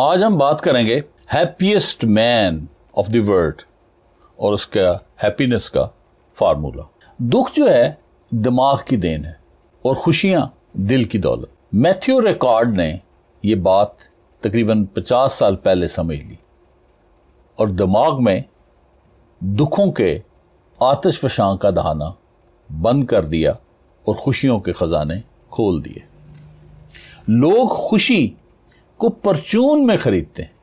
आज हम बात करेंगे happiest man of the world और उसका हैप्पीनेस का फार्मूला दुख जो है दिमाग की देन है और खुशियां दिल की दौलत मैथ्यू रिकॉर्ड ने ये बात तकरीबन 50 साल पहले समझ ली और दिमाग में दुखों के आतश फशां का दहाना बंद कर दिया और खुशियों के ख़जाने खोल दिए लोग खुशी को परचून में खरीदते हैं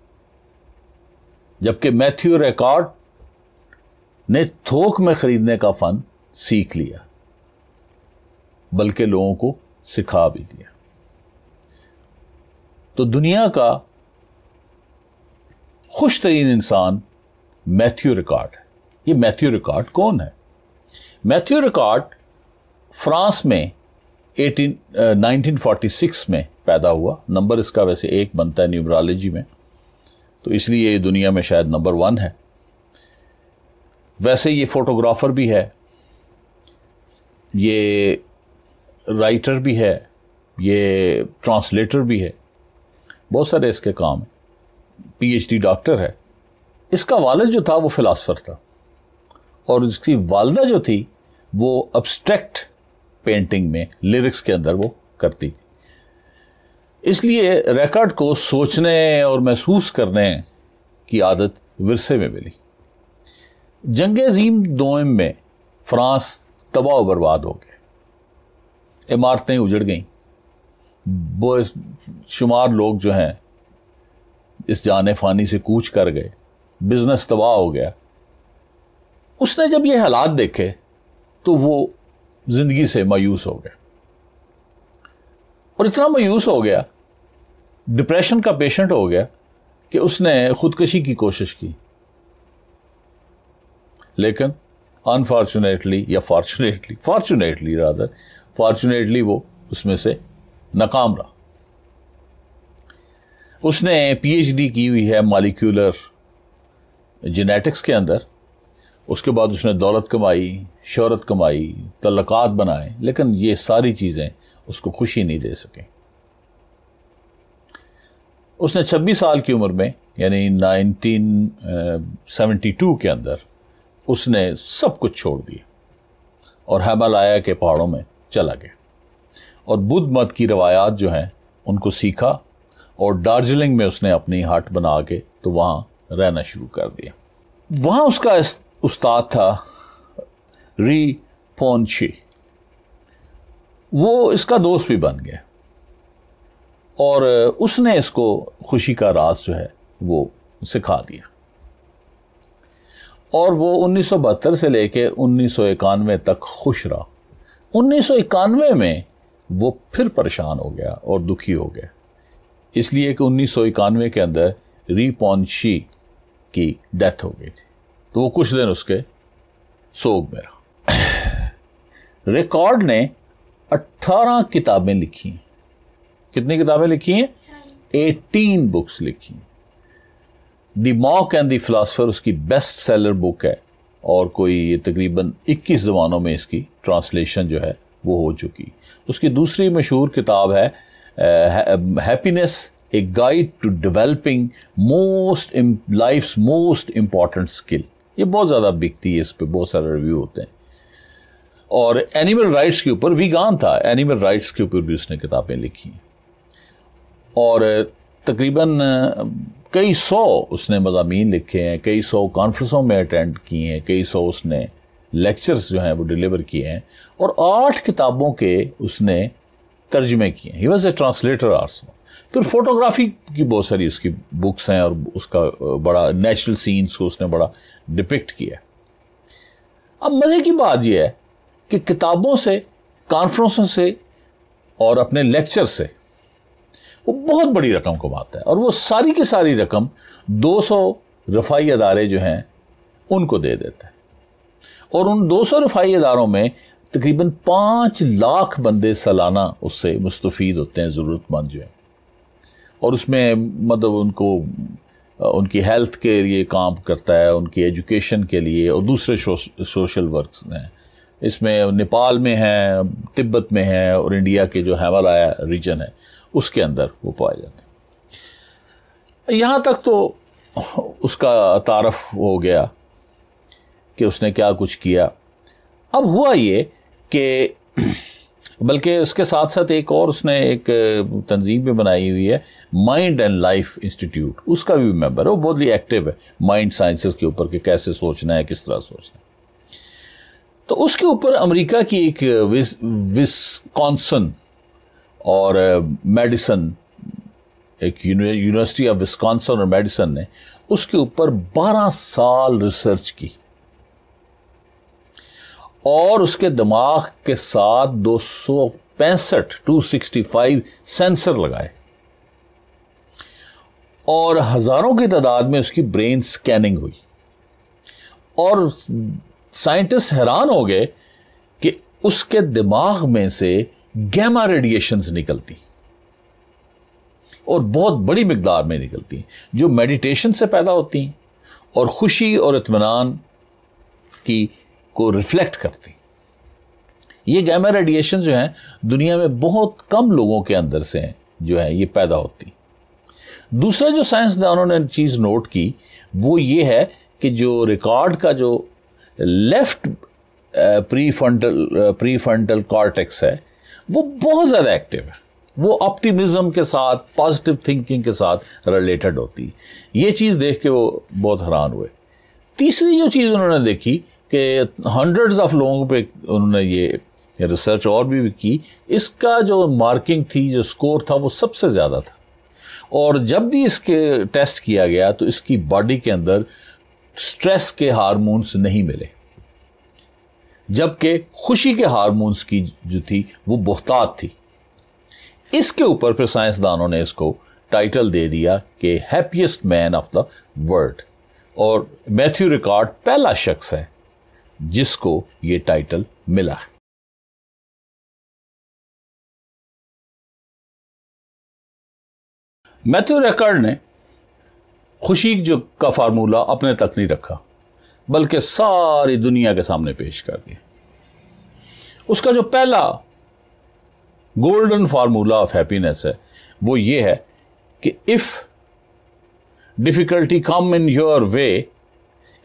जबकि मैथ्यू रिकॉर्ड ने थोक में खरीदने का फन सीख लिया बल्कि लोगों को सिखा भी दिया तो दुनिया का खुश तरीन इंसान मैथ्यू रिकॉर्ड है ये मैथ्यू रिकॉर्ड कौन है मैथ्यू रिकॉर्ड फ्रांस में 18 फोर्टी 1946 में पैदा हुआ नंबर इसका वैसे एक बनता है न्यूमरोलॉजी में तो इसलिए ये दुनिया में शायद नंबर वन है वैसे ये फोटोग्राफर भी है ये राइटर भी है ये ट्रांसलेटर भी है बहुत सारे इसके काम हैं पीएचडी डॉक्टर है इसका वालद जो था वो फ़िलासफ़र था और इसकी वालदा जो थी वो अब्स्ट्रैक्ट पेंटिंग में लिरिक्स के अंदर वो करती थी इसलिए रिकॉर्ड को सोचने और महसूस करने की आदत विरसे में मिली जंग अजीम दोम में फ्रांस तबाह बर्बाद हो गए इमारतें उजड़ गईं शुमार लोग जो हैं इस जान फ़ानी से कूच कर गए बिजनेस तबाह हो गया उसने जब ये हालात देखे तो वो ज़िंदगी से मायूस हो गया और इतना मायूस हो गया डिप्रेशन का पेशेंट हो गया कि उसने खुदकशी की कोशिश की लेकिन अनफॉर्चुनेटली या फॉर्चुनेटली फॉर्चुनेटली रादर फॉर्चुनेटली वो उसमें से नाकाम रहा उसने पीएचडी की हुई है मालिक्यूलर जेनेटिक्स के अंदर उसके बाद उसने दौलत कमाई शहरत कमाई तलक़ात बनाए लेकिन ये सारी चीज़ें उसको खुशी नहीं दे सकें उसने 26 साल की उम्र में यानी 1972 के अंदर उसने सब कुछ छोड़ दिया और हिमालय के पहाड़ों में चला गया और बुद्ध मत की रवायात जो हैं उनको सीखा और दार्जिलिंग में उसने अपनी हट बना के तो वहाँ रहना शुरू कर दिया वहाँ उसका उस्ताद था री पोनशी वो इसका दोस्त भी बन गया और उसने इसको खुशी का राज जो है वो सिखा दिया और वो उन्नीस से लेके उन्नीस तक खुश रहा उन्नीस में वो फिर परेशान हो गया और दुखी हो गया इसलिए कि उन्नीस के अंदर रीपॉन्शी की डेथ हो गई थी तो वो कुछ दिन उसके सोग में रहा रिकॉर्ड ने 18 किताबें लिखी कितनी किताबें लिखी हैं एटीन बुक्स लिखी the monk and the philosopher उसकी बेस्ट सेलर बुक है और कोई ये तकरीबन 21 जबानों में इसकी ट्रांसलेशन जो है वो हो चुकी उसकी दूसरी मशहूर किताब है happiness a guide to developing most life most important skill ये बहुत ज़्यादा बिकती है इस पर बहुत सारे रिव्यू होते हैं और एनिमल राइट्स के ऊपर वीगान था एनिमल राइट्स के ऊपर भी उसने किताबें लिखी हैं और तकरीबन कई सौ उसने मजामी लिखे हैं कई सौ कॉन्फ्रेंसों में अटेंड किए हैं कई सौ उसने लेक्चर्स जो हैं वो डिलीवर किए हैं और आठ किताबों के उसने तर्जमे किए हैं he was a translator also फिर फोटोग्राफी की बहुत सारी उसकी बुक्स हैं और उसका बड़ा नेचुरल सीन्स को उसने बड़ा डिपिक्ट किया अब मज़े की बात यह है कि किताबों से कॉन्फ्रेंसों से और अपने लेक्चर से वो बहुत बड़ी रकम कमाता है और वो सारी की सारी रकम 200 रफाई अदारे जो हैं उनको दे देता है और उन 200 रफाई अदारों में तकरीबन पाँच लाख बंदे सालाना उससे मुस्तफ़ होते हैं ज़रूरतमंद जो हैं और उसमें मतलब उनको उनकी हेल्थ के लिए काम करता है उनकी एजुकेशन के लिए और दूसरे सोशल वर्क हैं इसमें नेपाल में हैं तिब्बत में हैं और इंडिया के जो हेमालय रीजन है उसके अंदर वो पाए जाते हैं यहाँ तक तो उसका तारफ हो गया कि उसने क्या कुछ किया अब हुआ ये कि बल्कि उसके साथ साथ एक और उसने एक तंजीम भी बनाई हुई है माइंड एंड लाइफ इंस्टीट्यूट उसका भी मेंबर है वो बहुत ही एक्टिव है माइंड साइंसेस के ऊपर कि कैसे सोचना है किस तरह सोचना है तो उसके ऊपर अमेरिका की एक विस और मेडिसन एक यूनिवर्सिटी ऑफ विस्कॉन्सन और मेडिसन ने उसके ऊपर 12 साल रिसर्च की और उसके दिमाग के साथ दो सौ पैंसठ टू सिक्सटी फाइव सेंसर लगाए और हजारों की तादाद में उसकी ब्रेन स्कैनिंग हुई और साइंटिस्ट हैरान हो गए कि उसके दिमाग में से गैमा रेडिएशंस निकलती और बहुत बड़ी मकदार में निकलती हैं जो मेडिटेशन से पैदा होती हैं और खुशी और इतमान की को रिफ्लेक्ट करती ये गैमा रेडिएशन जो हैं दुनिया में बहुत कम लोगों के अंदर से हैं जो है ये पैदा होती दूसरा जो साइंसदानों ने चीज़ नोट की वो ये है कि जो रिकॉर्ड का जो left prefrontal prefrontal cortex है वो बहुत ज़्यादा एक्टिव है वो ऑप्टिमिज्म के साथ पॉजिटिव थिंकिंग के साथ रिलेटेड होती ये चीज़ देख के वो बहुत हैरान हुए तीसरी जो चीज़ उन्होंने देखी कि हंड्रेड्स ऑफ लोगों पे उन्होंने ये रिसर्च और भी, भी की इसका जो मार्किंग थी जो स्कोर था वो सबसे ज़्यादा था और जब भी इसके टेस्ट किया गया तो इसकी बॉडी के अंदर स्ट्रेस के हारमोन्स नहीं मिले जबकि खुशी के हारमोन्स की जो थी वो बहतात थी इसके ऊपर फिर साइंसदानों ने इसको टाइटल दे दिया कि happiest man of the world और मैथ्यू रिकॉर्ड पहला शख्स है जिसको ये टाइटल मिला है मैथ्यू रिकॉर्ड ने खुशी जो का फार्मूला अपने तक नहीं रखा बल्कि सारी दुनिया के सामने पेश कर दिया उसका जो पहला गोल्डन फार्मूला ऑफ हैप्पीनेस है वो ये है कि if difficulty come in your way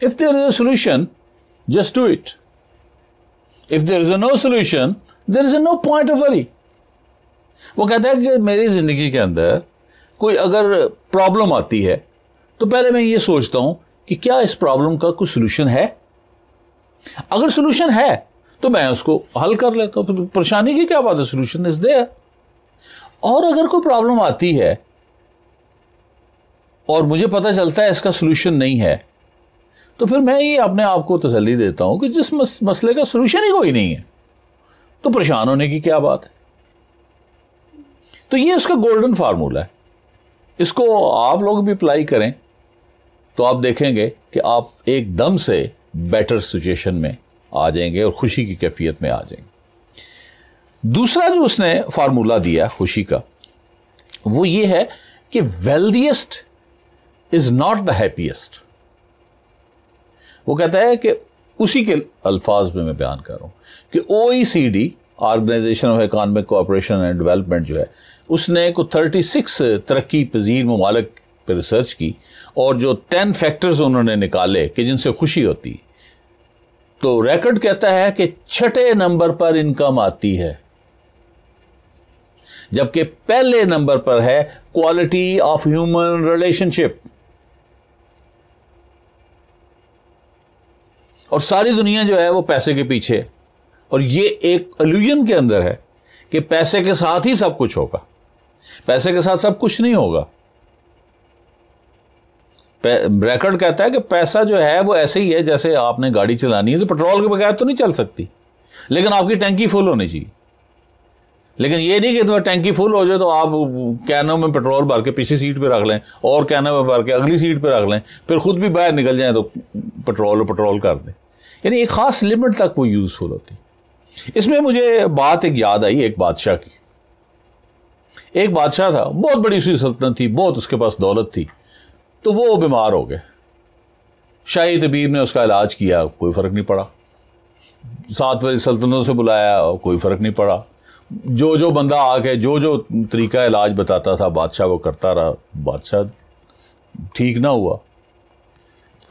if there is a solution just do it if there is a no solution there is a no point of worry वो कहता है कि मेरी जिंदगी के अंदर कोई अगर प्रॉब्लम आती है तो पहले मैं ये सोचता हूं कि क्या इस प्रॉब्लम का कोई सोल्यूशन है अगर सोल्यूशन है तो मैं उसको हल कर लेता तो परेशानी की क्या बात है सोल्यूशन इस दे और अगर कोई प्रॉब्लम आती है और मुझे पता चलता है इसका सोल्यूशन नहीं है तो फिर मैं ये अपने आप को तसली देता हूं कि जिस मसले का सोल्यूशन ही कोई नहीं है तो परेशान होने की क्या बात है तो ये उसका गोल्डन फार्मूला है इसको आप लोग भी अप्लाई करें तो आप देखेंगे कि आप एकदम से बेटर सिचुएशन में आ जाएंगे और खुशी की कैफियत में आ जाएंगे दूसरा जो उसने फार्मूला दिया खुशी का वो ये है कि wealthiest is not the happiest वो कहता है कि उसी के अल्फाज में मैं बयान कर रहा हूं कि O E C D organisation of economic cooperation and development जो है उसने को 36 तरक्की पजीर ममालिक पर रिसर्च की और जो टेन फैक्टर्स उन्होंने निकाले कि जिनसे खुशी होती तो रिकॉर्ड कहता है कि छठे नंबर पर इनकम आती है जबकि पहले नंबर पर है क्वालिटी ऑफ ह्यूमन रिलेशनशिप और सारी दुनिया जो है वो पैसे के पीछे और ये एक अल्यूजन के अंदर है कि पैसे के साथ ही सब कुछ होगा पैसे के साथ सब कुछ नहीं होगा ब्रैकेट कहता है कि पैसा जो है वो ऐसे ही है जैसे आपने गाड़ी चलानी है तो पेट्रोल के बगैर तो नहीं चल सकती लेकिन आपकी टैंकी फुल होनी चाहिए लेकिन ये नहीं कि तो टैंकी फुल हो जाए तो आप कैनों में पेट्रोल भर के पीछे सीट पे रख लें और कैनों में भर के अगली सीट पे रख लें फिर खुद भी बाहर निकल जाएं तो पेट्रोल पेट्रोल कर दें यानी एक ख़ास लिमिट तक वो यूज़फुल होती इसमें मुझे बात एक याद आई एक बादशाह की एक बादशाह था बहुत बड़ी उसकी सल्तनत थी बहुत उसके पास दौलत थी तो वो बीमार हो गए शाही तबीब ने उसका इलाज किया कोई फ़र्क नहीं पड़ा सात बजे सल्तनतों से बुलाया कोई फ़र्क नहीं पड़ा जो जो बंदा आके जो जो तरीका इलाज बताता था बादशाह वो करता रहा बादशाह ठीक ना हुआ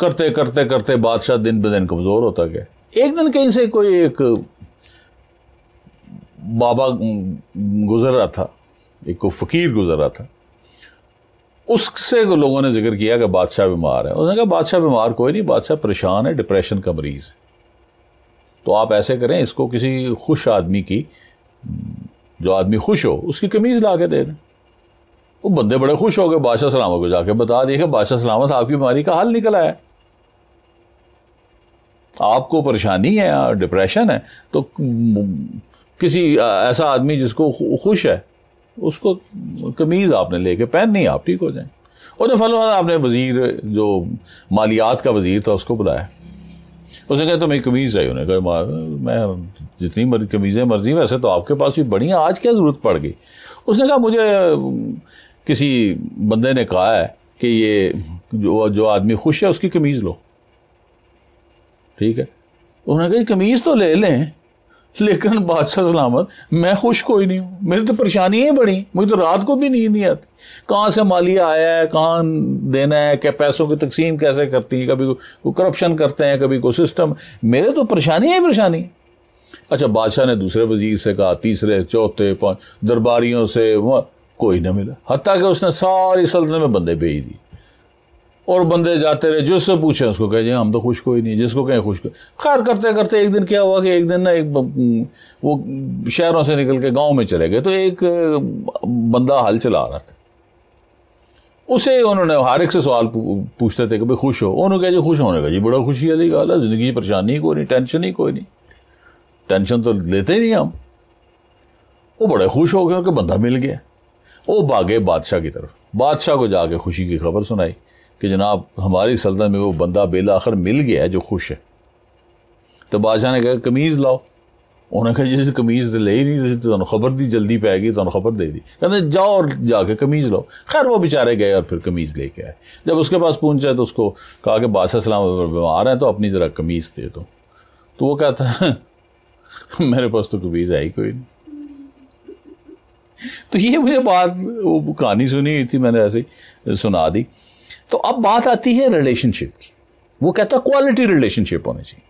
करते करते करते बादशाह दिन ब दिन कमज़ोर होता गया एक दिन कहीं से कोई एक बाबा गुजर रहा था एक को फ़कीर गुजर रहा था उससे लोगों ने जिक्र किया कि बादशाह बीमार है उसने कहा बादशाह बीमार कोई नहीं बादशाह परेशान है डिप्रेशन का मरीज़ है तो आप ऐसे करें इसको किसी खुश आदमी की जो आदमी खुश हो उसकी कमीज़ ला के दे दें वो बंदे बड़े खुश हो गए बादशाह सलामत को जाके बता दिए कि बादशाह सलामत आपकी बीमारी का हल निकला है आपको परेशानी है डिप्रेशन है तो किसी ऐसा आदमी जिसको खुश है उसको कमीज़ आपने लेके पहन नहीं आप ठीक हो जाए और फल आपने वज़ीर जो मालियात का वज़ीर था उसको बुलाया उसने कहा तो मेरी कमीज़ आई उन्हें कहा मैं जितनी मर, कमीज़ें मर्जी वैसे तो आपके पास भी बड़ी हैं आज क्या ज़रूरत पड़ गई उसने कहा मुझे किसी बंदे ने कहा है कि ये जो जो आदमी खुश है उसकी कमीज़ लो ठीक है उन्होंने कहा कमीज़ तो ले लें लेकिन बादशाह सलामत मैं खुश कोई नहीं हूँ मेरी तो परेशानियाँ बड़ी मुझे तो रात को भी नींद नहीं आती कहाँ से मालिया आया है कहाँ देना है क्या पैसों की तकसीम कैसे करती है कभी को करप्शन करते हैं कभी को सिस्टम मेरे तो परेशानियाँ ही परेशानी अच्छा बादशाह ने दूसरे वजीर से कहा तीसरे चौथे पाँच दरबारियों से कोई ना मिला हती कि उसने सारी सल्तनत में बंदे भेज दिए और बंदे जाते रहे जिससे पूछे उसको कहे जी हम तो खुश कोई नहीं जिसको कहें खुश को खैर करते करते एक दिन क्या हुआ कि एक दिन ना एक वो शहरों से निकल के गांव में चले गए तो एक बंदा हल चला रहा था उसे उन्होंने हर एक से सवाल पूछते थे कि भाई खुश हो उन्होंने कहा जी खुश होने का जी बड़ा खुशी वाली गाल है ज़िंदगी परेशानी कोई नहीं टेंशन ही कोई नहीं टेंशन तो लेते ही नहीं हम वो बड़े खुश हो गए कि बंदा मिल गया वो भागे बादशाह की तरफ बादशाह को जाके खुशी की खबर सुनाई कि जनाब हमारी सल्तनत में वो बंदा बेला आखिर मिल गया है जो खुश है तो बादशाह ने कहा कमीज़ लाओ उन्होंने कहा जैसे कमीज़ तो ले ही नहीं तुम खबर दी जल्दी पे आएगी तुम खबर दे दी कहते जाओ और जाके कमीज़ लाओ खैर वो बेचारे गए और फिर कमीज़ लेके आए जब उसके पास पहुंचा तो उसको कहा कि बादशाह सलाम बीमार हैं तो अपनी ज़रा कमीज़ दे दो तो वो कहता है मेरे पास तो कमीज़ है ही कोई नहीं तो ये मुझे बात वो कहानी सुनी हुई थी मैंने ऐसे सुना दी तो अब बात आती है रिलेशनशिप की वो कहता क्वालिटी रिलेशनशिप होनी चाहिए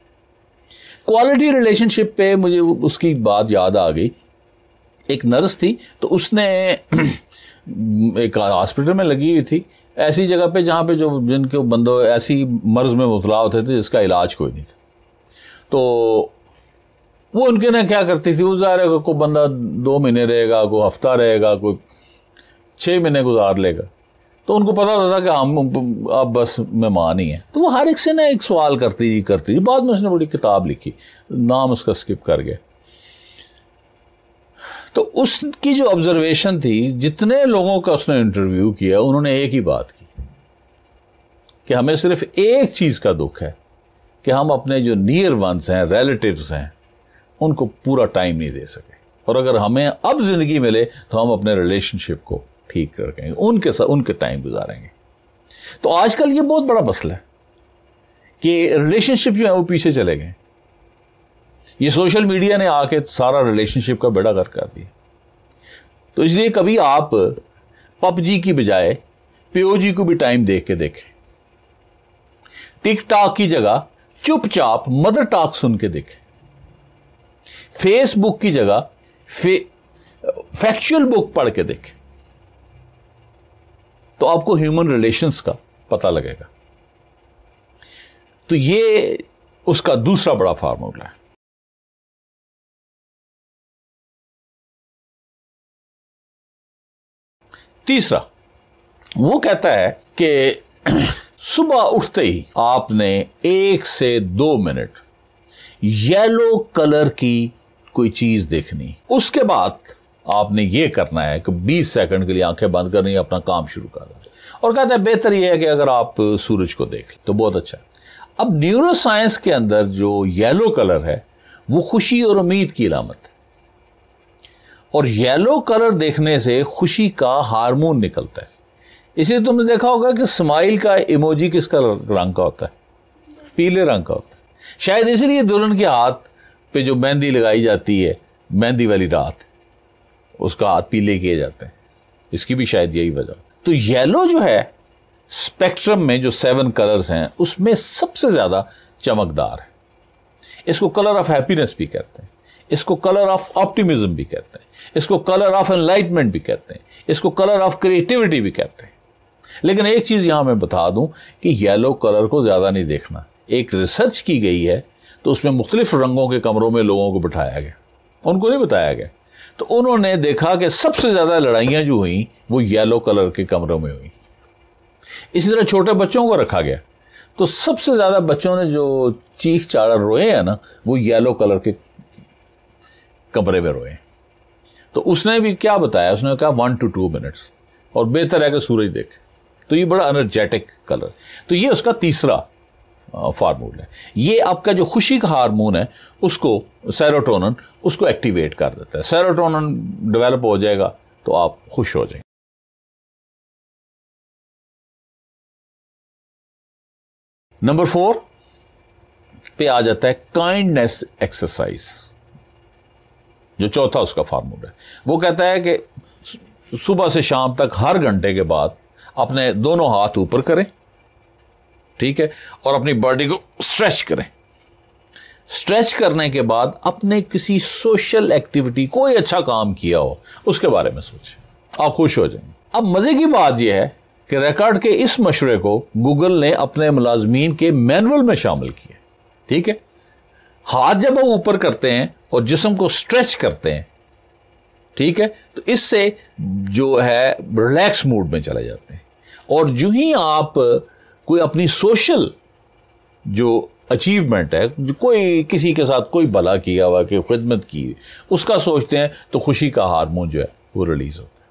क्वालिटी रिलेशनशिप पे मुझे उसकी बात याद आ गई एक नर्स थी तो उसने एक हॉस्पिटल में लगी हुई थी ऐसी जगह पे जहाँ पे जो जिनके बंदो ऐसी मर्ज में मुबला होते थे जिसका इलाज कोई नहीं था तो वो उनके ना क्या करती थी वो ज़ाहिर है कोई बंदा दो महीने रहेगा कोई हफ्ता रहेगा कोई छः महीने गुजार लेगा तो उनको पता होता कि हम अब बस मेहमान ही हैं तो वो हर एक से ना एक सवाल करती ही करती थी बाद में उसने बड़ी किताब लिखी नाम उसका स्किप कर गया तो उसकी जो ऑब्जर्वेशन थी जितने लोगों का उसने इंटरव्यू किया उन्होंने एक ही बात की कि हमें सिर्फ एक चीज़ का दुख है कि हम अपने जो नियर वंस हैं रिलेटिव्स हैं उनको पूरा टाइम नहीं दे सके और अगर हमें अब ज़िंदगी मिले तो हम अपने रिलेशनशिप को ठीक रखेंगे उनके साथ उनके टाइम गुजारेंगे तो आजकल ये बहुत बड़ा मसला है कि रिलेशनशिप जो है वो पीछे चले गए ये सोशल मीडिया ने आके सारा रिलेशनशिप का बेड़ा कर कर दिया तो इसलिए कभी आप पबजी की बजाय जी को भी टाइम देख के देखें टिकटॉक की जगह चुपचाप मदर टॉक सुन के देखें फेसबुक की जगह फे, फैक्चुअल बुक पढ़ के देखें तो आपको ह्यूमन रिलेशंस का पता लगेगा तो ये उसका दूसरा बड़ा फार्मूला है तीसरा वो कहता है कि सुबह उठते ही आपने एक से दो मिनट येलो कलर की कोई चीज देखनी उसके बाद आपने ये करना है कि 20 सेकंड के लिए आंखें बंद करनी है अपना काम शुरू कर दें और कहते हैं बेहतर ये है कि अगर आप सूरज को देख लें तो बहुत अच्छा है अब न्यूरो साइंस के अंदर जो येलो कलर है वो खुशी और उम्मीद की अलामत है और येलो कलर देखने से खुशी का हार्मोन निकलता है इसलिए तुमने देखा होगा कि स्माइल का इमोजी कलर रंग का होता है पीले रंग का होता है शायद इसलिए दुल्हन के हाथ पे जो मेहंदी लगाई जाती है मेहंदी वाली रात उसका हाथ पीले किए जाते हैं इसकी भी शायद यही वजह तो येलो जो है स्पेक्ट्रम में जो सेवन कलर्स हैं उसमें सबसे ज़्यादा चमकदार है इसको कलर ऑफ हैप्पीनेस भी कहते हैं इसको कलर ऑफ ऑप्टिमिज्म भी कहते हैं इसको कलर ऑफ एनलाइटमेंट भी कहते हैं इसको कलर ऑफ क्रिएटिविटी भी कहते हैं लेकिन एक चीज़ यहाँ मैं बता दूँ कि येलो कलर को ज़्यादा नहीं देखना एक रिसर्च की गई है तो उसमें मुख्तलिफ रंगों के कमरों में लोगों को बिठाया गया उनको नहीं बताया गया तो उन्होंने देखा कि सबसे ज़्यादा लड़ाइयां जो हुई वो येलो कलर के कमरों में हुई इसी तरह छोटे बच्चों को रखा गया तो सबसे ज़्यादा बच्चों ने जो चीख चाड़ा रोए हैं ना वो येलो कलर के कमरे में रोए तो उसने भी क्या बताया उसने कहा वन टू टू मिनट्स और बेहतर है कि सूरज देखे तो ये बड़ा एनर्जेटिक कलर तो ये उसका तीसरा फार्मूला है ये आपका जो खुशी का हार्मोन है उसको सेरोटोनन उसको एक्टिवेट कर देता है सेरोटोनन डेवलप हो जाएगा तो आप खुश हो जाएंगे नंबर फोर पे आ जाता है काइंडनेस एक्सरसाइज जो चौथा उसका फार्मूला है वो कहता है कि सुबह से शाम तक हर घंटे के बाद अपने दोनों हाथ ऊपर करें ठीक है और अपनी बॉडी को स्ट्रेच करें स्ट्रेच करने के बाद अपने किसी सोशल एक्टिविटी कोई अच्छा काम किया हो उसके बारे में सोचें आप खुश हो जाएंगे अब मज़े की बात यह है कि रिकॉर्ड के इस मशरे को गूगल ने अपने मुलाजमीन के मैनुअल में शामिल किया ठीक है हाथ जब हम ऊपर करते हैं और जिसम को स्ट्रेच करते हैं ठीक है तो इससे जो है रिलैक्स मूड में चले जाते हैं और जो ही आप कोई अपनी सोशल जो अचीवमेंट है जो कोई किसी के साथ कोई भला किया हुआ कि खिदमत की उसका सोचते हैं तो खुशी का हारमोन जो है वो रिलीज़ होता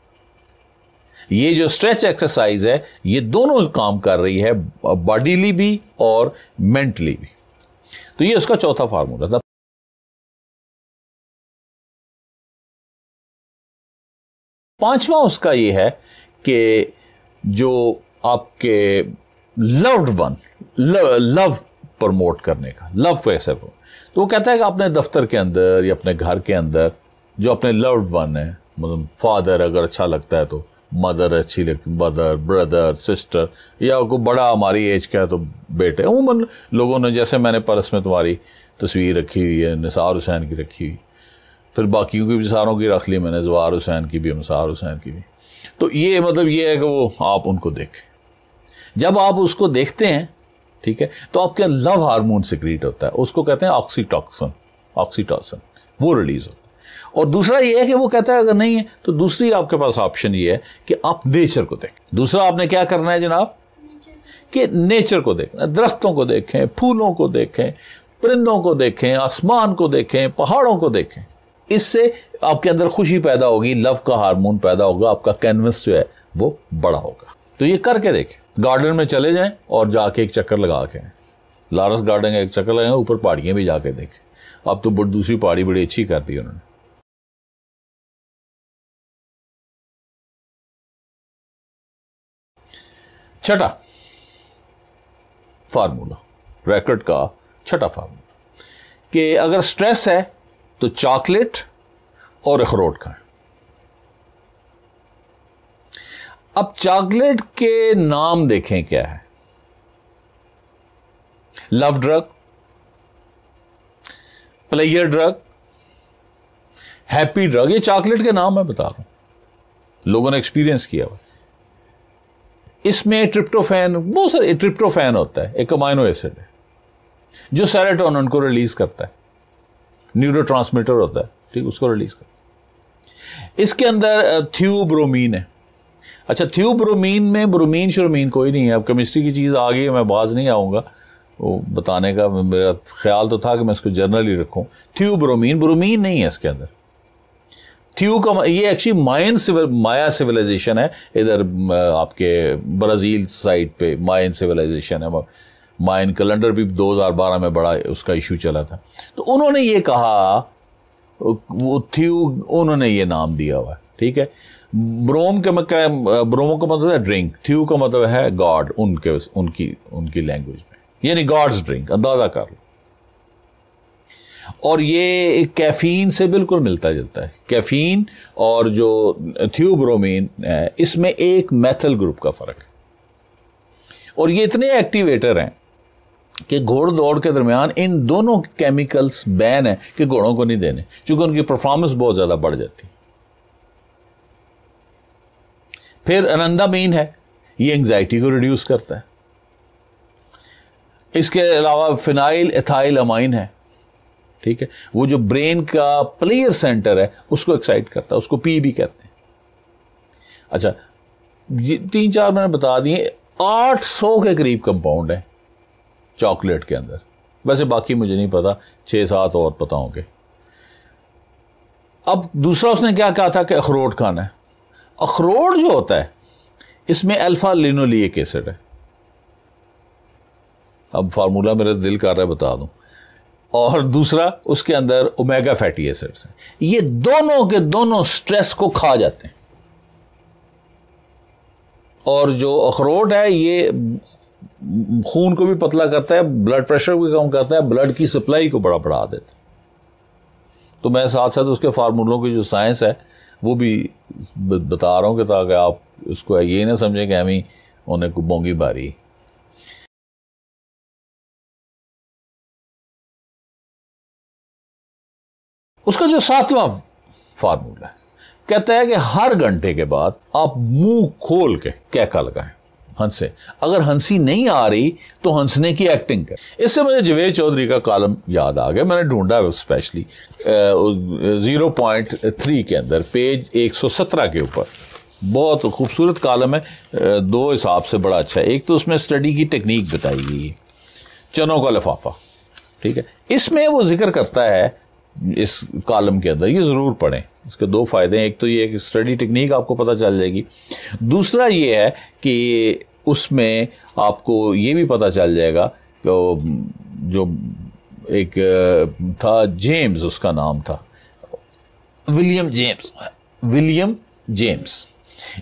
है ये जो स्ट्रेच एक्सरसाइज है ये दोनों काम कर रही है बॉडीली भी और मेंटली भी तो ये उसका चौथा फार्मूला था पांचवा उसका ये है कि जो आपके लव्ड वन लव प्रमोट करने का लव कैसे तो वो कहता है कि अपने दफ्तर के अंदर या अपने घर के अंदर जो अपने लव्ड वन है मतलब फादर अगर अच्छा लगता है तो मदर अच्छी लगती मदर ब्रदर सिस्टर या कोई बड़ा हमारी एज का है तो बेटे उमन लोगों ने जैसे मैंने परस में तुम्हारी तस्वीर रखी हुई है निसार हुसैन की रखी हुई फिर बाकी की भी सारों की रख ली मैंने जवार हुसैन की भी मसार हुसैन की भी तो ये मतलब ये है कि वो आप उनको देखें जब आप उसको देखते हैं ठीक है तो आपके लव हार्मोन सिक्रीट होता है उसको कहते हैं ऑक्सीटॉक्सन ऑक्सीटॉक्सन वो रिलीज होता है और दूसरा ये है कि वो कहता है अगर नहीं है तो दूसरी आपके पास ऑप्शन ये है कि आप नेचर को देखें दूसरा आपने क्या करना है जनाब कि नेचर को देखना दरख्तों को देखें फूलों को देखें परिंदों को देखें आसमान को देखें पहाड़ों को देखें इससे आपके अंदर खुशी पैदा होगी लव का हार्मोन पैदा होगा आपका कैनवस जो है वो बड़ा होगा तो ये करके देखें गार्डन में चले जाएं और जाके एक चक्कर लगा के लारस गार्डन का एक चक्कर लगाएं ऊपर पहाड़ियाँ भी जाके देखें अब तो बड़ी दूसरी पहाड़ी बड़ी अच्छी कर दी उन्होंने छठा फार्मूला रैकेट का छठा फार्मूला कि अगर स्ट्रेस है तो चॉकलेट और अखरोट खाएं अब चॉकलेट के नाम देखें क्या है love drug player drug happy drug ये चॉकलेट के नाम मैं बता रहा हूं लोगों ने एक्सपीरियंस किया हुआ इसमें ट्रिप्टोफैन बहुत सारे ट्रिप्टोफैन होता है एक अमाइनो एसिड है जो सेरेटोनिन को रिलीज करता है न्यूरो होता है ठीक उसको रिलीज करता है इसके अंदर थ्यूब्रोमीन है अच्छा थ्यू ब्रोमीन में ब्रोमीन शुरोमीन कोई नहीं है अब केमिस्ट्री की चीज़ आ गई है मैं बाज नहीं आऊँगा वो बताने का मेरा ख्याल तो था कि मैं इसको जनरली रखूँ थ्यू ब्रोमीन नहीं है इसके अंदर थ्यू का ये actually Mayan civil Maya civilisation है इधर आपके ब्राज़ील साइड पे मायन सिविलाइजेशन है मायन कैलेंडर भी 2012 में बड़ा उसका इशू चला था तो उन्होंने ये कहा वो थ्यू उन्होंने ये नाम दिया हुआ है ठीक है ब्रोम के मतलब ब्रोमो का मतलब है ड्रिंक थ्यू का मतलब है गॉड उनके उनकी उनकी लैंग्वेज में यानी गॉड्स ड्रिंक अंदाजा कर लो और ये कैफीन से बिल्कुल मिलता जुलता है कैफीन और जो थ्यूब्रोमीन है इसमें एक मेथल ग्रुप का फर्क है और ये इतने एक्टिवेटर हैं कि घोड़ दौड़ के दरमियान इन दोनों केमिकल्स बैन है कि घोड़ों को नहीं देने क्योंकि उनकी परफॉर्मेंस बहुत ज़्यादा बढ़ जाती है फिर आनंदामीन है ये एंग्जाइटी को रिड्यूस करता है इसके अलावा फिनाइल एथाइल अमाइन है ठीक है वो जो ब्रेन का प्लेयर सेंटर है उसको एक्साइट करता है उसको पी भी कहते हैं अच्छा ये तीन चार मैंने बता दिए 800 के करीब कंपाउंड है चॉकलेट के अंदर वैसे बाकी मुझे नहीं पता छः सात और पता होंगे अब दूसरा उसने क्या कहा था कि अखरोट खाना है अखरोट जो होता है इसमें अल्फा लिनोलिक एसिड है अब फार्मूला मेरा दिल कर रहा है बता दूं और दूसरा उसके अंदर ओमेगा फैटी एसिड्स हैं ये दोनों के दोनों स्ट्रेस को खा जाते हैं और जो अखरोट है ये खून को भी पतला करता है ब्लड प्रेशर को भी कम करता है ब्लड की सप्लाई को बड़ा बढ़ा देता है तो मैं साथ साथ उसके फार्मूलों की जो साइंस है वो भी बता रहा हूँ कि ताकि आप उसको ये ना समझें कि हम ही उन्हें को बोंगी बारी उसका जो सातवां फार्मूला है कहता है कि हर घंटे के बाद आप मुंह खोल के कैका लगाएं हंसे अगर हंसी नहीं आ रही तो हंसने की एक्टिंग कर इससे मुझे जवेद चौधरी का कॉलम याद आ गया मैंने ढूंढा स्पेशली ज़ीरो पॉइंट थ्री के अंदर पेज एक सौ सत्रह के ऊपर बहुत खूबसूरत कॉलम है दो हिसाब से बड़ा अच्छा है एक तो उसमें स्टडी की टेक्निक बताई गई है चनों का लिफाफा ठीक है इसमें वो जिक्र करता है इस कॉलम के अंदर ये ज़रूर पढ़ें इसके दो फ़ायदे हैं एक तो ये एक स्टडी टेक्निक आपको पता चल जाएगी दूसरा ये है कि उसमें आपको ये भी पता चल जाएगा जो एक था जेम्स उसका नाम था विलियम जेम्स विलियम जेम्स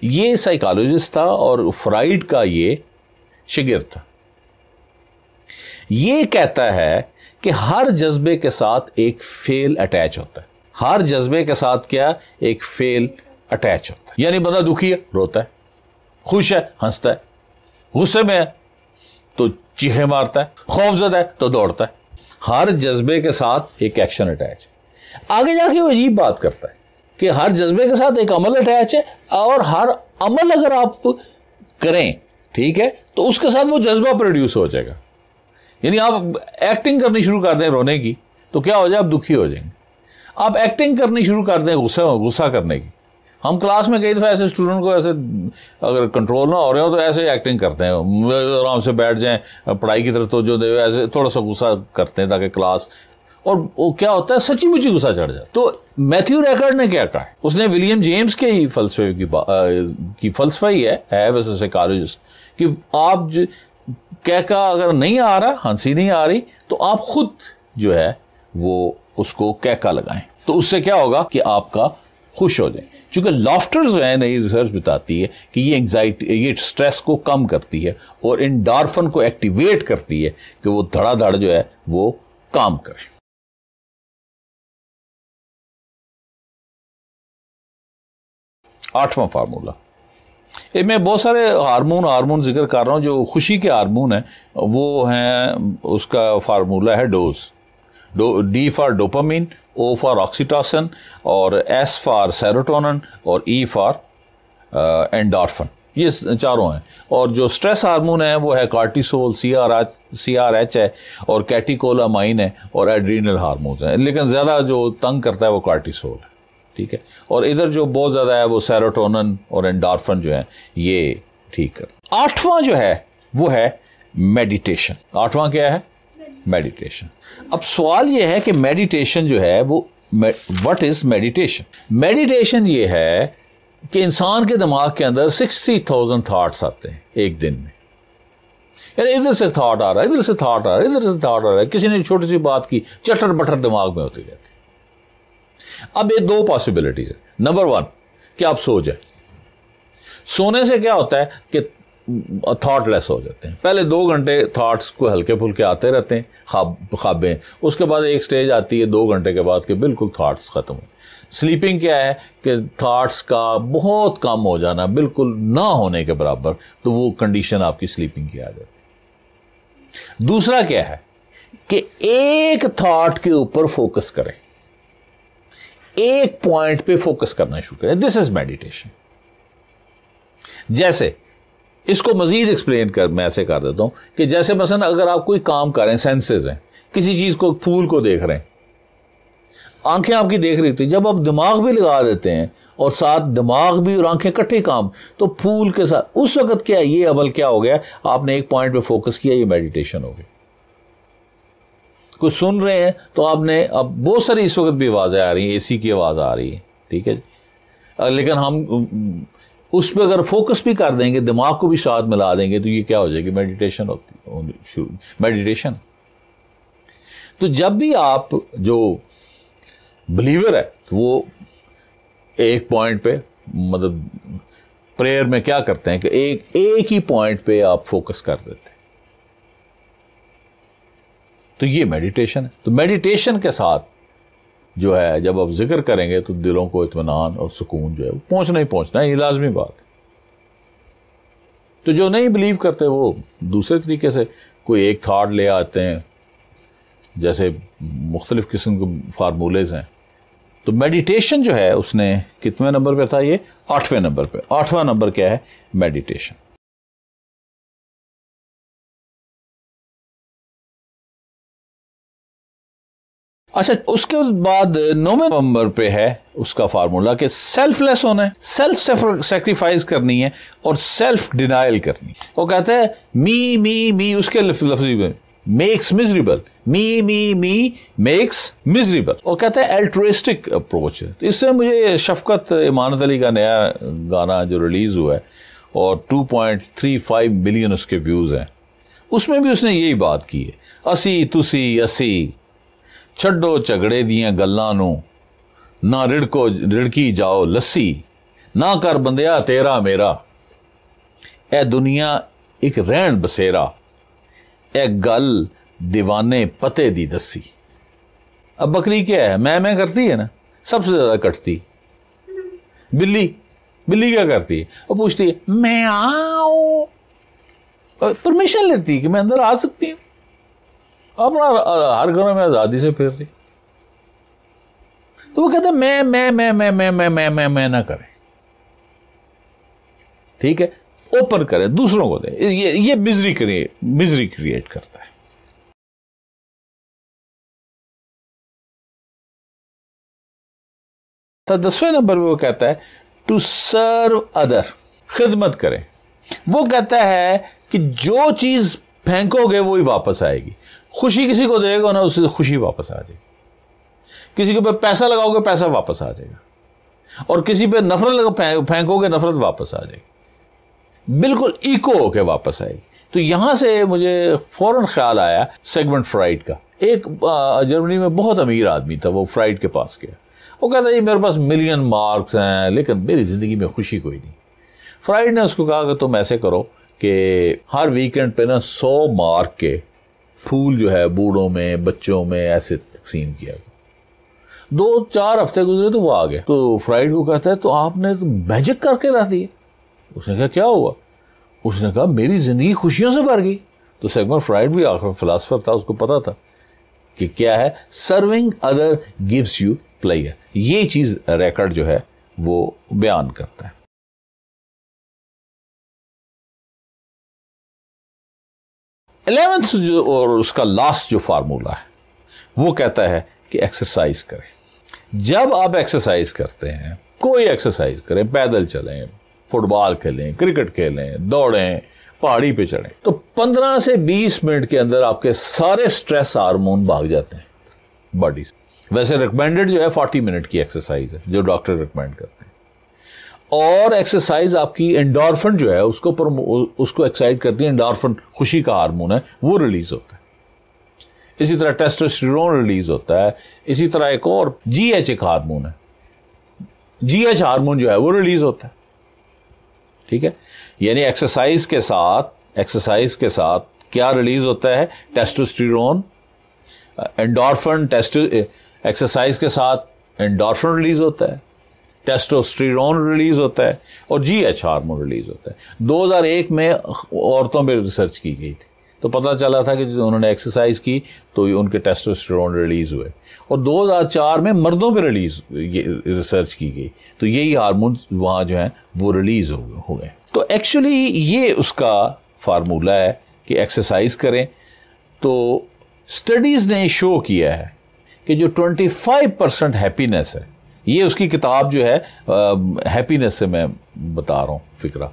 ये साइकोलॉजिस्ट था और फ्राइड का ये शिगिर था ये कहता है कि हर जज्बे के साथ एक फेल अटैच होता है हर जज्बे के साथ क्या एक फेल अटैच होता है यानी बंदा दुखी है रोता है खुश है हंसता है गुस्से में है तो चीहे मारता है खौफजदा है तो दौड़ता है हर जज्बे के साथ एक एक्शन अटैच है आगे जाके वो अजीब बात करता है कि हर जज्बे के साथ एक अमल अटैच है और हर अमल अगर आप करें ठीक है तो उसके साथ वो जज्बा प्रोड्यूस हो जाएगा यानी आप एक्टिंग करनी शुरू कर दें रोने की तो क्या हो जाए आप दुखी हो जाएंगे आप एक्टिंग करनी शुरू कर दें गुस्सा गुस्सा करने की हम क्लास में कई दफ़ा तो ऐसे स्टूडेंट को ऐसे अगर कंट्रोल ना हो रहे हो तो ऐसे एक्टिंग करते हैं आराम से बैठ जाएं पढ़ाई की तरफ तो जो दे ऐसे थोड़ा सा गुस्सा करते हैं ताकि क्लास और वो क्या होता है सच्ची मुची गुस्सा चढ़ जाए तो मैथ्यू रेकर्ड ने क्या कहा उसने विलियम जेम्स के ही फलसफे की की फलसफा ही है है वैसे साइकोलॉजिस्ट कि आप कह का अगर नहीं आ रहा हंसी नहीं आ रही तो आप खुद जो है वो उसको कैका लगाएं तो उससे क्या होगा कि आपका खुश हो जाए चूंकि लॉफ्टर जो है नई रिसर्च बताती है कि ये एंगजाइटी ये स्ट्रेस को कम करती है और इन डार्फन को एक्टिवेट करती है कि वो धड़ाधड़ जो है वो काम करें आठवां फार्मूला ये मैं बहुत सारे हार्मोन हार्मोन जिक्र कर रहा हूँ जो खुशी के हार्मोन हैं वो हैं उसका फार्मूला है डोज डो D for dopamine O for oxytocin और एस फॉर सेरोटोनन और ई फॉर एंडार्फन ये चारों हैं और जो स्ट्रेस हार्मोन है वो है cortisol C R H C R H है और कैटिकोलामाइन है और एड्रीनल हारमोन हैं लेकिन ज़्यादा जो तंग करता है वो कार्टिसोल है ठीक है और इधर जो बहुत ज़्यादा है वो सेरोटोनन और एंडार्फन जो है ये ठीक है आठवां जो है वो है मेडिटेशन आठवां क्या है मेडिटेशन अब सवाल यह है कि मेडिटेशन जो है वो वट इज़ मेडिटेशन मेडिटेशन ये है कि इंसान के दिमाग के अंदर सिक्सटी थाउजेंड थाट्स आते हैं एक दिन में यानी इधर से थाट आ रहा है इधर से थाट आ रहा है इधर से थाट आ रहा है किसी ने छोटी सी बात की चटर बटर दिमाग में होती रहती अब ये दो पॉसिबिलिटीज है नंबर वन कि आप सो जाए सोने से क्या होता है कि थाटलेस हो जाते हैं पहले दो घंटे थाट्स को हल्के फुल्के आते रहते हैं खाब खाबें उसके बाद एक स्टेज आती है दो घंटे के बाद कि बिल्कुल थाट्स ख़त्म हो स्लीपिंग क्या है कि थाट्स का बहुत कम हो जाना बिल्कुल ना होने के बराबर तो वो कंडीशन आपकी स्लीपिंग की आ जाती है दूसरा क्या है कि एक थाट के ऊपर फोकस करें एक पॉइंट पे फोकस करना शुरू करें दिस इज मेडिटेशन जैसे इसको मज़ीद एक्सप्लेन कर मैं ऐसे कर देता हूँ कि जैसे मसलन अगर आप कोई काम कर रहे हैं सेंसेस हैं किसी चीज़ को फूल को देख रहे हैं आंखें आपकी देख रही थी जब आप दिमाग भी लगा देते हैं और साथ दिमाग भी और आंखें इकट्ठे काम तो फूल के साथ उस वक़्त क्या ये अमल क्या हो गया आपने एक पॉइंट पे फोकस किया ये मेडिटेशन हो गया कुछ सुन रहे हैं तो आपने अब बहुत सारी इस वक्त भी आवाज़ें आ रही हैं एसी की आवाज़ आ रही है ठीक है लेकिन हम उस पर अगर फोकस भी कर देंगे दिमाग को भी साथ मिला देंगे तो ये क्या हो जाएगी मेडिटेशन होती शुरू मेडिटेशन तो जब भी आप जो बिलीवर है तो वो एक पॉइंट पे मतलब प्रेयर में क्या करते हैं कि एक एक ही पॉइंट पे आप फोकस कर देते हैं तो ये मेडिटेशन है तो मेडिटेशन के साथ जो है जब आप जिक्र करेंगे तो दिलों को इतमान और सुकून जो है वो पहुँचना ही पहुँचना है ये लाजमी बात है तो जो नहीं बिलीव करते वो दूसरे तरीके से कोई एक थाट ले आते हैं जैसे मुख्तलिफ़ किस्म के फार्मूलेज हैं तो मेडिटेशन जो है उसने कितवें नंबर पर था ये आठवें नंबर पर आठवां नंबर क्या है मेडिटेशन अच्छा उसके बाद नौवे नंबर पे है उसका फार्मूला कि सेल्फलेस होना है सेल्फ सेक्रीफाइस करनी है और सेल्फ डिनाइल करनी है वो कहते हैं मी मी मी उसके लफ्जी में makes miserable me me me makes miserable और कहते हैं एल्ट्रोस्टिक अप्रोच है तो इससे मुझे शफकत इमानत अली का नया गाना जो रिलीज़ हुआ है और 2.35 मिलियन उसके व्यूज़ हैं उसमें भी उसने यही बात की है असी तुसी असी छड़ो झगड़े दिया गलों ना रिड़को रिड़की जाओ लस्सी ना कर ਕਰ तेरा मेरा ए दुनिया एक रहन बसेरा ए गल दीवाने पते दी दसी अब बकरी क्या है मैं मैं करती है ना सबसे ज़्यादा कटती बिल्ली बिल्ली क्या करती है वो पूछती है मैं आओ परमिशन लेती है कि मैं अंदर आ सकती हूँ अपना हर घर में आज़ादी से फिर रही तो वो कहते मैं मैं मैं मैं मैं मैं मैं मैं मैं ना करें ठीक है ओपन करें दूसरों को दें ये ये मिजरी क्रिएट मिजरी क्रिएट करता है तो दसवें नंबर में वो कहता है टू सर्व अदर खिदमत करें वो कहता है कि जो चीज फेंकोगे वही वापस आएगी खुशी किसी को देगा ना उससे खुशी वापस आ जाएगी किसी के ऊपर पैसा लगाओगे पैसा वापस आ जाएगा और किसी पे नफरत फेंकोगे नफरत वापस आ जाएगी बिल्कुल इको होके वापस आएगी तो यहाँ से मुझे फ़ौरन ख्याल आया सेगमेंट फ्राइड का एक जर्मनी में बहुत अमीर आदमी था वो फ्राइड के पास गया वो कहता है मेरे पास मिलियन मार्क्स हैं लेकिन मेरी ज़िंदगी में खुशी कोई नहीं फ्राइड ने उसको कहा कि तुम ऐसे करो कि हर वीकेंड पे ना सौ मार्क के फूल जो है बूढ़ों में बच्चों में ऐसे तकसीम किया दो चार हफ्ते गुजरे तो वो आ गए तो फ्राइड को कहता है तो आपने तो मैजिक करके रख दिया उसने कहा क्या हुआ उसने कहा मेरी ज़िंदगी खुशियों से भर गई तो सैगमर फ्राइड भी आखिर फिलासफर था उसको पता था कि क्या है serving other gives you player ये चीज़ रिकॉर्ड जो है वो बयान करता है एलेवेंथ जो और उसका लास्ट जो फार्मूला है वो कहता है कि एक्सरसाइज करें जब आप एक्सरसाइज करते हैं कोई एक्सरसाइज करें पैदल चलें फुटबॉल खेलें क्रिकेट खेलें दौड़ें पहाड़ी पे चढ़ें तो 15 से 20 मिनट के अंदर आपके सारे स्ट्रेस हार्मोन भाग जाते हैं बॉडी से वैसे रिकमेंडेड जो है 40 मिनट की एक्सरसाइज है जो डॉक्टर रिकमेंड करते हैं और एक्सरसाइज आपकी एंडोर्फन जो है उसको उसको एक्साइट करती है एंडोर्फन खुशी का हार्मोन है वो रिलीज होता है इसी तरह टेस्टोस्टेरोन रिलीज होता है इसी तरह एक और जी एच एक हारमोन है जी एच हारमोन जो है वो रिलीज होता है ठीक है यानी एक्सरसाइज के साथ एक्सरसाइज के साथ क्या रिलीज होता है टेस्टोस्टेरोन एंडोरफन टेस्ट एक्सरसाइज के साथ एंडोरफन रिलीज होता है टेस्टोस्टेरोन रिलीज होता है और जी एच हारमोन रिलीज होता है 2001 में औरतों पर रिसर्च की गई थी तो पता चला था कि उन्होंने एक्सरसाइज की तो उनके टेस्टोस्टेरोन रिलीज हुए और 2004 में मर्दों पर रिलीज ये रिसर्च की गई तो यही हारमोन वहाँ जो हैं वो रिलीज हो गए तो एक्चुअली ये उसका फार्मूला है कि एक्सरसाइज करें तो स्टडीज़ ने शो किया है कि जो 25 परसेंट हैप्पीनेस है ये उसकी किताब जो है हैप्पीनेस से मैं बता रहा हूँ फिक्रा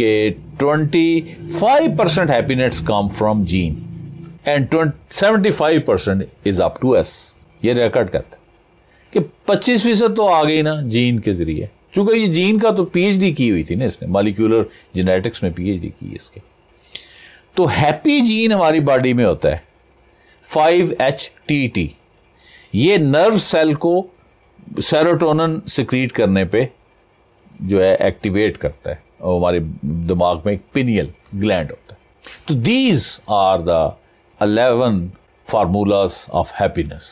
कि 25 percent happiness come from gene and seventy five percent is up to us ये रिकॉर्ड कहते कि पच्चीस फीसद तो आ गई ना जीन के ज़रिए चूंकि ये जीन का तो पीएचडी की हुई थी ना इसने मालिक्यूलर जेनेटिक्स में पीएचडी की इसके तो हैप्पी जीन हमारी बॉडी में होता है फाइव एच टी टी ये नर्व सेल को सेरोटोनन सिक्रीट करने पे जो है एक्टिवेट करता है और हमारे दिमाग में एक पिनियल ग्लैंड होता है तो these are the eleven formulas of happiness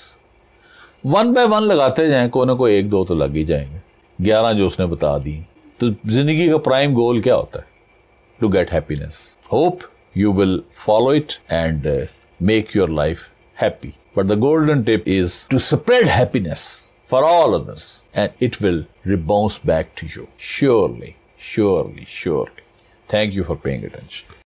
one by one लगाते जाएं कोई ना कोई एक दो तो लग ही जाएंगे ग्यारह जो उसने बता दी तो जिंदगी का प्राइम गोल क्या होता है to get happiness hope you will follow it and make your life happy but the golden tip is to spread happiness for all others, and it will rebound back to you. Surely, surely, surely. Thank you for paying attention.